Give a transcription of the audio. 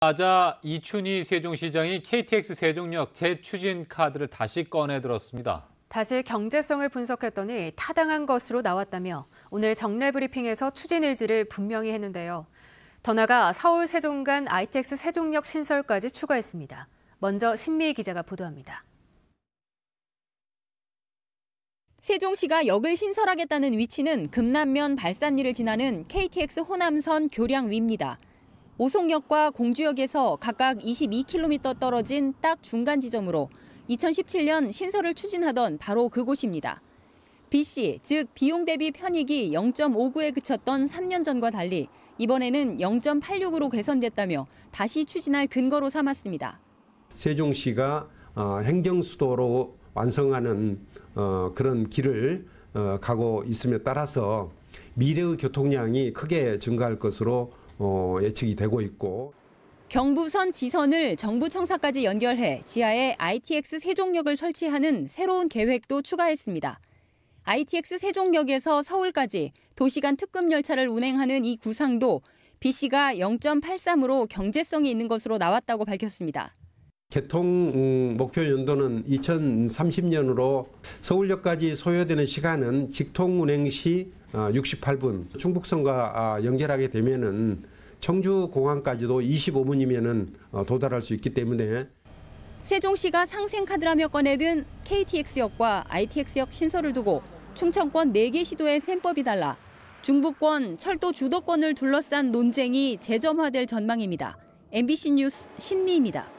맞아 이춘희 세종시장이 KTX 세종역 재추진 카드를 다시 꺼내들었습니다. 다시 경제성을 분석했더니 타당한 것으로 나왔다며 오늘 정례 브리핑에서 추진 의지를 분명히 했는데요. 더 나아가 서울 세종 간 ITX 세종역 신설까지 추가했습니다. 먼저 신미 희 기자가 보도합니다. 세종시가 역을 신설하겠다는 위치는 금남면 발산리를 지나는 KTX 호남선 교량 위입니다. 오송역과 공주역에서 각각 22km 떨어진 딱 중간 지점으로 2017년 신설을 추진하던 바로 그곳입니다. BC, 즉 비용 대비 편익이 0.59에 그쳤던 3년 전과 달리 이번에는 0.86으로 개선됐다며 다시 추진할 근거로 삼았습니다. 세종시가 어, 행정 수도로 완성하는 어, 그런 길을 어, 가고 있음에 따라서 미래의 교통량이 크게 증가할 것으로 어, 예측이 되고 있고. 경부선 지선을 정부 청사까지 연결해 지하에 ITX 세종역을 설치하는 새로운 계획도 추가했습니다. ITX 세종역에서 서울까지 도시간 특급 열차를 운행하는 이 구상도 B씨가 0.83으로 경제성이 있는 것으로 나왔다고 밝혔습니다. 개통 음, 목표 연도는 2030년으로 서울역까지 소요되는 시간은 직통 운행 시 68분 아, 충북선과 아, 연결하게 되면은 청주 공항까지도 25분이면은 어, 도달할 수 있기 때문에 세종시가 상생카드라며 꺼내든 KTX역과 ITX역 신설을 두고 충청권 4개 시도의 셈법이 달라 중부권 철도 주도권을 둘러싼 논쟁이 재점화될 전망입니다. MBC 뉴스 신미입니다.